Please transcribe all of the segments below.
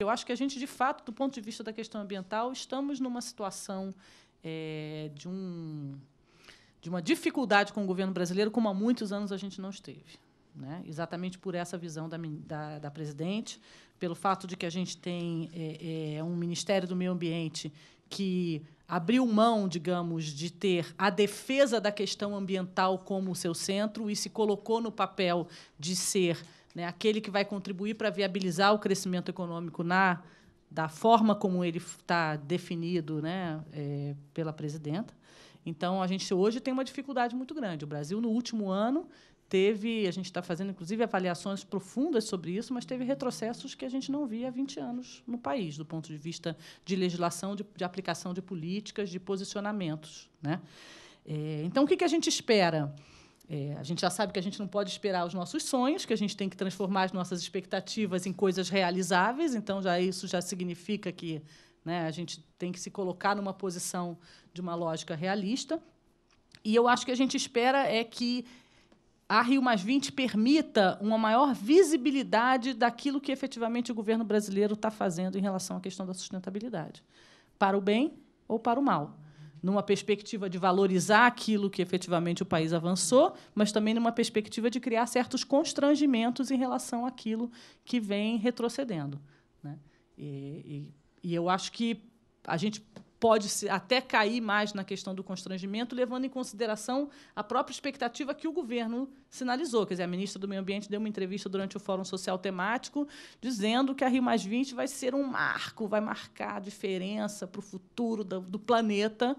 Eu acho que a gente, de fato, do ponto de vista da questão ambiental, estamos numa situação é, de, um, de uma dificuldade com o governo brasileiro, como há muitos anos a gente não esteve. Né? Exatamente por essa visão da, da, da, presidente, pelo fato de que a gente tem é, é, um Ministério do Meio Ambiente que abriu mão, digamos, de ter a defesa da questão ambiental como seu centro e se colocou no papel de ser né, aquele que vai contribuir para viabilizar o crescimento econômico na da forma como ele está definido né, é, pela presidenta. Então, a gente hoje tem uma dificuldade muito grande. O Brasil, no último ano, teve, a gente está fazendo, inclusive, avaliações profundas sobre isso, mas teve retrocessos que a gente não via há 20 anos no país, do ponto de vista de legislação, de, de aplicação de políticas, de posicionamentos. Né? É, então, o que, que a gente espera? É, a gente já sabe que a gente não pode esperar os nossos sonhos, que a gente tem que transformar as nossas expectativas em coisas realizáveis. Então, já isso já significa que né, a gente tem que se colocar numa posição de uma lógica realista. E eu acho que a gente espera é que a Rio permita uma maior visibilidade daquilo que efetivamente o governo brasileiro está fazendo em relação à questão da sustentabilidade, para o bem ou para o mal numa perspectiva de valorizar aquilo que efetivamente o país avançou, mas também numa perspectiva de criar certos constrangimentos em relação àquilo que vem retrocedendo. Né? E, e, e eu acho que a gente pode até cair mais na questão do constrangimento, levando em consideração a própria expectativa que o governo sinalizou. Quer dizer, a ministra do Meio Ambiente deu uma entrevista durante o Fórum Social Temático dizendo que a Rio vai ser um marco, vai marcar a diferença para o futuro do, do planeta.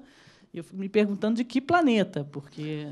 E eu fico me perguntando de que planeta, porque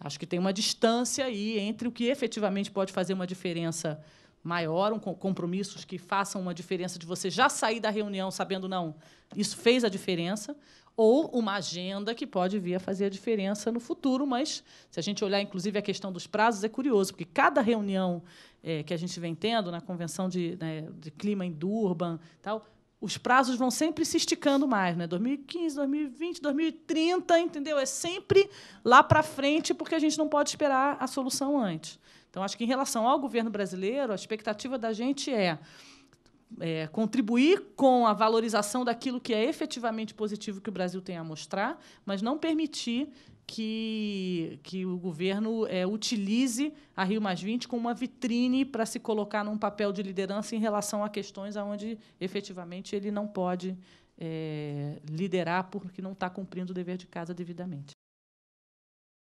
acho que tem uma distância aí entre o que efetivamente pode fazer uma diferença maior, um, compromissos que façam uma diferença de você já sair da reunião sabendo não, isso fez a diferença, ou uma agenda que pode vir a fazer a diferença no futuro, mas se a gente olhar inclusive a questão dos prazos é curioso, porque cada reunião é, que a gente vem tendo na convenção de, né, de clima em Durban, tal, os prazos vão sempre se esticando mais, né? 2015, 2020, 2030, entendeu? É sempre lá para frente, porque a gente não pode esperar a solução antes. Então, acho que em relação ao governo brasileiro, a expectativa da gente é, é contribuir com a valorização daquilo que é efetivamente positivo que o Brasil tem a mostrar, mas não permitir que, que o governo é, utilize a Rio como uma vitrine para se colocar num papel de liderança em relação a questões onde efetivamente ele não pode é, liderar porque não está cumprindo o dever de casa devidamente.